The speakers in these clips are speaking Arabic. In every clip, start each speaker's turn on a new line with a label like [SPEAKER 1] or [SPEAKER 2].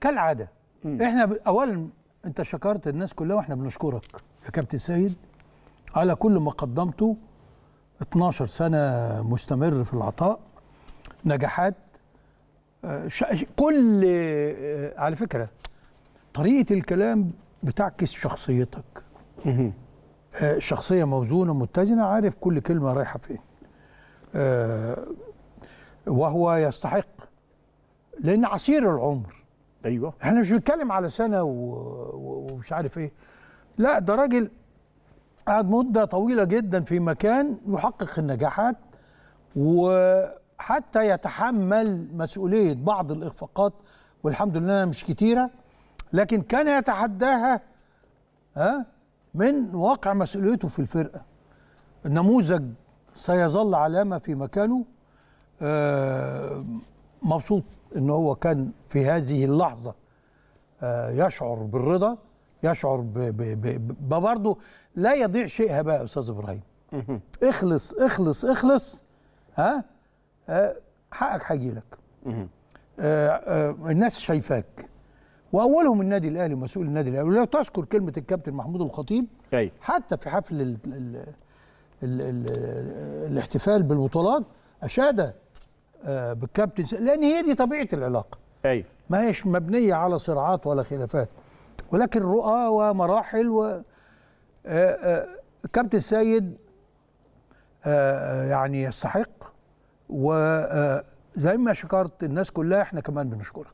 [SPEAKER 1] كالعاده م. احنا اولا انت شكرت الناس كلها واحنا بنشكرك يا كابتن سيد على كل ما قدمته 12 سنه مستمر في العطاء نجاحات آه، كل آه، على فكره طريقه الكلام بتعكس شخصيتك آه، شخصيه موزونه متزنه عارف كل كلمه رايحه فين وهو يستحق لان عصير العمر ايوه احنا مش بنتكلم على سنه ومش عارف ايه لا ده راجل قعد مده طويله جدا في مكان يحقق النجاحات وحتى يتحمل مسؤوليه بعض الاخفاقات والحمد لله مش كتيره لكن كان يتحداها ها من واقع مسؤوليته في الفرقه النموذج سيظل علامه في مكانه آه، مبسوط ان هو كان في هذه اللحظه آه، يشعر بالرضا يشعر برضه لا يضيع شيء هباء يا استاذ ابراهيم اخلص اخلص اخلص ها آه، حقك هيجي لك آه، الناس شايفاك واولهم النادي الاهلي ومسؤول النادي الاهلي لو تذكر كلمه الكابتن محمود الخطيب حتى في حفل ال ال ال ال الاحتفال بالبطولات اشاد آه، بالكابتن لان هي دي طبيعه العلاقه ايوه ما هيش مبنيه على صراعات ولا خلافات ولكن رؤى ومراحل و آه، آه، الكابتن سيد يعني يستحق وزي ما شكرت الناس كلها احنا كمان بنشكرك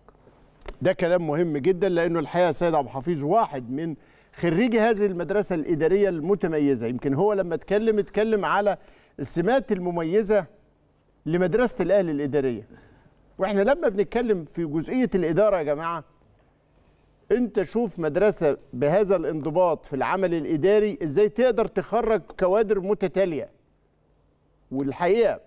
[SPEAKER 2] ده كلام مهم جدا لانه الحقيقه سيد عبد الحفيظ واحد من خريجي هذه المدرسه الاداريه المتميزه يمكن هو لما اتكلم اتكلم على السمات المميزه لمدرسه الاهلي الاداريه واحنا لما بنتكلم في جزئيه الاداره يا جماعه انت شوف مدرسه بهذا الانضباط في العمل الاداري ازاي تقدر تخرج كوادر متتاليه والحقيقه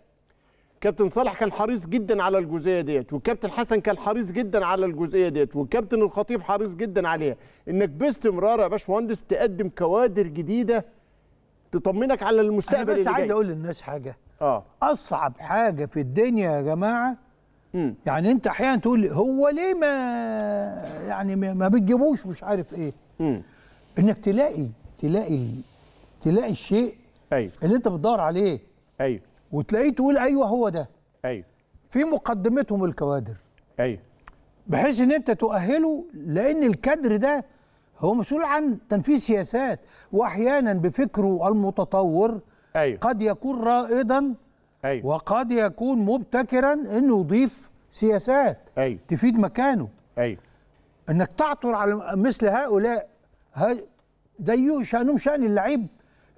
[SPEAKER 2] كابتن صالح كان حريص جدا على الجزئيه ديت والكابتن حسن كان حريص جدا على الجزئيه ديت والكابتن الخطيب حريص جدا عليها انك باستمرار يا باشمهندس تقدم كوادر جديده تطمنك على المستقبل اللي جاي انا بس عايز اقول
[SPEAKER 1] للناس حاجه اه اصعب حاجه في الدنيا يا جماعه مم. يعني انت احيانا تقول هو ليه ما يعني ما بتجيبوش مش عارف ايه مم. انك تلاقي تلاقي تلاقي الشيء ايوه اللي انت بتدور عليه ايوه وتلاقيه تقول ايوه هو ده ايوه في مقدمتهم الكوادر ايوه بحيث ان انت تؤهله لان الكادر ده هو مسؤول عن تنفيذ سياسات واحيانا بفكره المتطور أيوه. قد يكون رائدا أيوه. وقد يكون مبتكرا انه يضيف سياسات أيوه. تفيد مكانه أيوه. انك تعثر على مثل هؤلاء ده شأنهم شأن اللعيب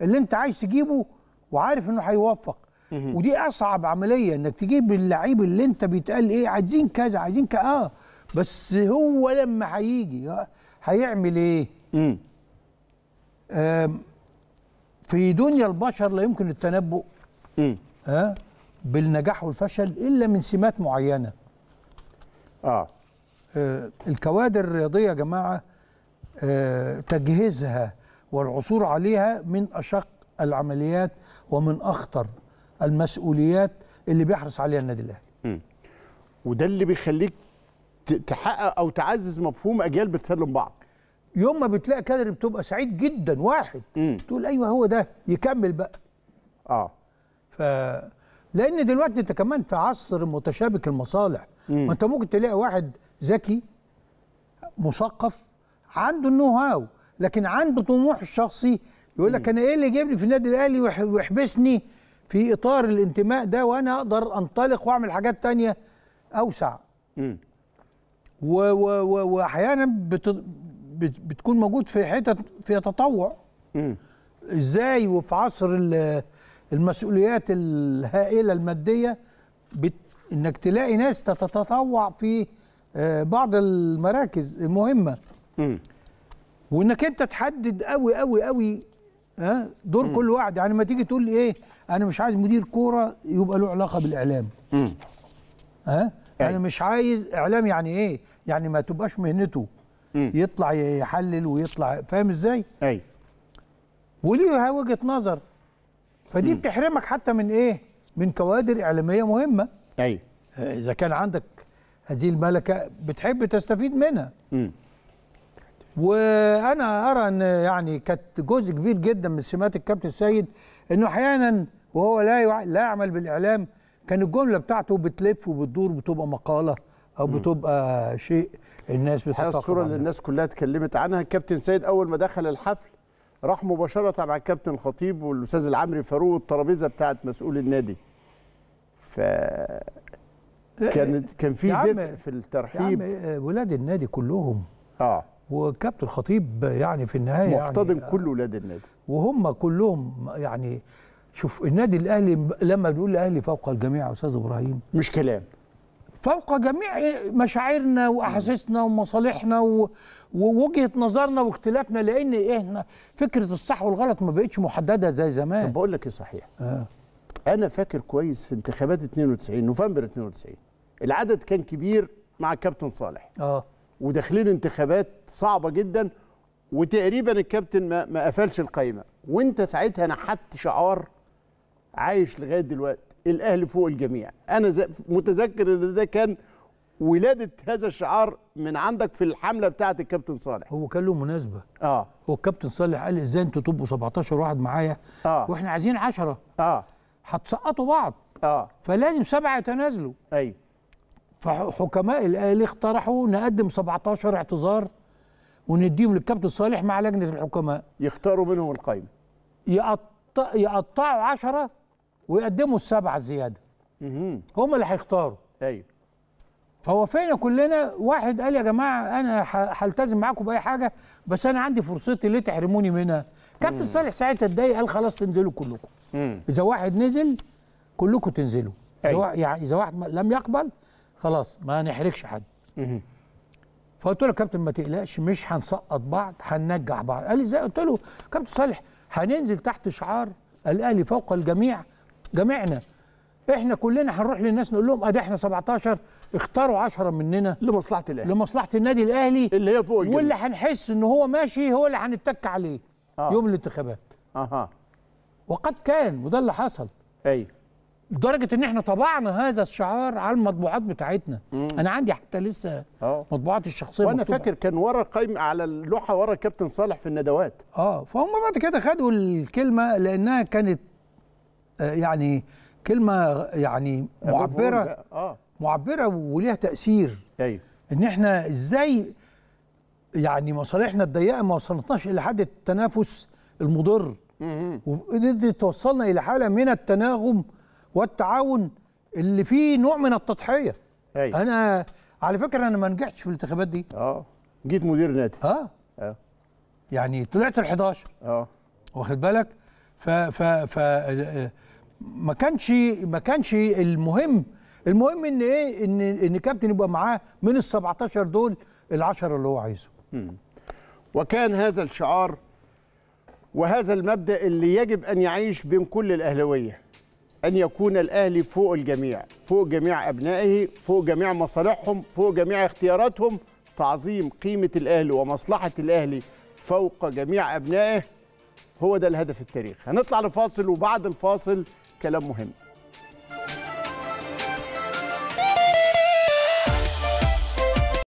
[SPEAKER 1] اللي انت عايز تجيبه وعارف انه هيوفق ودي اصعب عمليه انك تجيب اللعيب اللي انت بيتقال ايه عايزين كذا عايزين كذا اه بس هو لما هيجي هيعمل ايه؟ في دنيا البشر لا يمكن التنبؤ ها بالنجاح والفشل الا من سمات معينه اه, آه الكوادر الرياضيه يا جماعه آه تجهيزها والعثور عليها من اشق العمليات ومن اخطر
[SPEAKER 2] المسؤوليات اللي بيحرص عليها النادي الاهلي وده اللي بيخليك تحقق او تعزز مفهوم اجيال بتسلم بعض يوم ما بتلاقي كادر بتبقى سعيد
[SPEAKER 1] جدا واحد مم. تقول ايوه هو ده يكمل بقى اه ف لان دلوقتي انت كمان في عصر متشابك المصالح ما انت ممكن تلاقي واحد ذكي مثقف عنده النو هاو لكن عنده طموح الشخصي يقول لك انا ايه اللي جايبني في النادي الاهلي ويحبسني في اطار الانتماء ده وانا اقدر انطلق واعمل حاجات تانية اوسع امم واحيانا بت... بتكون موجود في حتت فيها تطوع ازاي وفي عصر المسؤوليات الهائله الماديه انك تلاقي ناس تتطوع في آه، بعض المراكز المهمه وانك انت تحدد قوي قوي قوي ها آه، دور مم. كل واحد يعني ما تيجي تقول لي ايه انا مش عايز مدير كوره يبقى له علاقه بالاعلام مم. ها آه، يعني مش عايز اعلام يعني ايه يعني ما تبقاش مهنته يطلع يحلل ويطلع فاهم ازاي؟ ايوه وليها وجهه نظر فدي بتحرمك حتى من ايه؟ من كوادر اعلاميه مهمه ايوه اذا كان عندك هذه الملكه بتحب تستفيد منها م. وانا ارى ان يعني كانت جزء كبير جدا من سمات الكابتن السيد انه احيانا وهو لا لا يعمل بالاعلام كان الجمله بتاعته بتلف وبتدور بتبقى مقاله او بتبقى
[SPEAKER 2] شيء الناس بتتفق الصوره اللي الناس كلها اتكلمت عنها الكابتن سيد اول ما دخل الحفل راح مباشره على الكابتن الخطيب والاستاذ العمري فاروق والترابيزه بتاعه مسؤول النادي ف إيه، كان إيه، كان في دفء في الترحيب
[SPEAKER 1] إيه، ولاد النادي كلهم اه وكابتن الخطيب يعني في النهايه محتضن يعني كل ولاد النادي وهم كلهم يعني شوف النادي الاهلي لما بنقول الاهلي فوق الجميع يا استاذ ابراهيم مش كلام فوق جميع مشاعرنا واحاسيسنا ومصالحنا ووجهه نظرنا واختلافنا لان احنا فكره الصح والغلط ما بقتش محدده زي زمان طب
[SPEAKER 2] بقول لك ايه صحيح آه. انا فاكر كويس في انتخابات 92 نوفمبر 92 العدد كان كبير مع الكابتن صالح اه وداخلين انتخابات صعبه جدا وتقريبا الكابتن ما, ما قفلش القايمه وانت ساعتها نحت شعار عايش لغايه دلوقتي الاهلي فوق الجميع انا متذكر ان ده كان ولاده هذا الشعار من عندك في الحمله بتاعه الكابتن صالح
[SPEAKER 1] هو كان له مناسبه
[SPEAKER 2] اه هو الكابتن صالح
[SPEAKER 1] قال ازاي انتوا تبقوا 17 واحد معايا آه. واحنا عايزين 10 اه هتسقطوا بعض اه فلازم سبعه يتنازلوا ايوه فحكماء الاهلي اقترحوا نقدم 17 اعتذار ونديهم للكابتن صالح مع لجنه الحكماء يختاروا منهم القايمه يقط... يقطعوا 10 ويقدموا السبعه زياده هم اللي هيختاروا ايوه هو كلنا واحد قال يا جماعه انا هلتزم معاكم باي حاجه بس انا عندي فرصتي ليه تحرموني منها كابتن صالح ساعتها اتضايق قال خلاص تنزلوا كلكم اذا واحد نزل كلكم تنزلوا أيوة. يعني اذا واحد لم يقبل خلاص ما نحرجش حد فقلت له يا كابتن ما تقلقش مش هنسقط بعض هننجح بعض قال لي ازاي قلت له كابتن صالح هننزل تحت شعار الاهلي فوق الجميع جميعنا احنا كلنا هنروح للناس نقول لهم ادي احنا 17 اختاروا 10 مننا لمصلحه الاهلي لمصلحه النادي الاهلي اللي هي فوق الجنة. واللي هنحس ان هو ماشي هو اللي هنتك عليه آه. يوم الانتخابات اها وقد كان وده اللي حصل ايوه لدرجه ان احنا طبعنا هذا الشعار على المطبوعات بتاعتنا مم. انا عندي حتى لسه اه مطبوعاتي الشخصيه وانا مكتوبة. فاكر
[SPEAKER 2] كان ورا قايم على اللوحه ورا كابتن صالح في الندوات اه
[SPEAKER 1] فهم بعد كده خدوا الكلمه لانها كانت يعني كلمه يعني معبره آه. معبره وليها تاثير ايوه ان احنا ازاي يعني مصالحنا الضيقه ما وصلتناش الى حد التنافس المضر ودي توصلنا الى حاله من التناغم والتعاون اللي فيه نوع من التضحيه أيوة. انا على فكره انا ما نجحتش في الانتخابات دي اه جيت مدير نادي اه اه يعني طلعت ال 11 اه واخد بالك ف ف ف ما كانش ما كانش المهم المهم ان ايه ان ان كابتن يبقى معاه من ال 17
[SPEAKER 2] دول ال10 اللي هو عايزه وكان هذا الشعار وهذا المبدا اللي يجب ان يعيش بين كل الاهلاويه ان يكون الاهلي فوق الجميع فوق جميع ابنائه فوق جميع مصالحهم فوق جميع اختياراتهم تعظيم قيمه الاهلي ومصلحه الاهلي فوق جميع ابنائه هو ده الهدف التاريخي هنطلع لفاصل وبعد الفاصل كلام مهم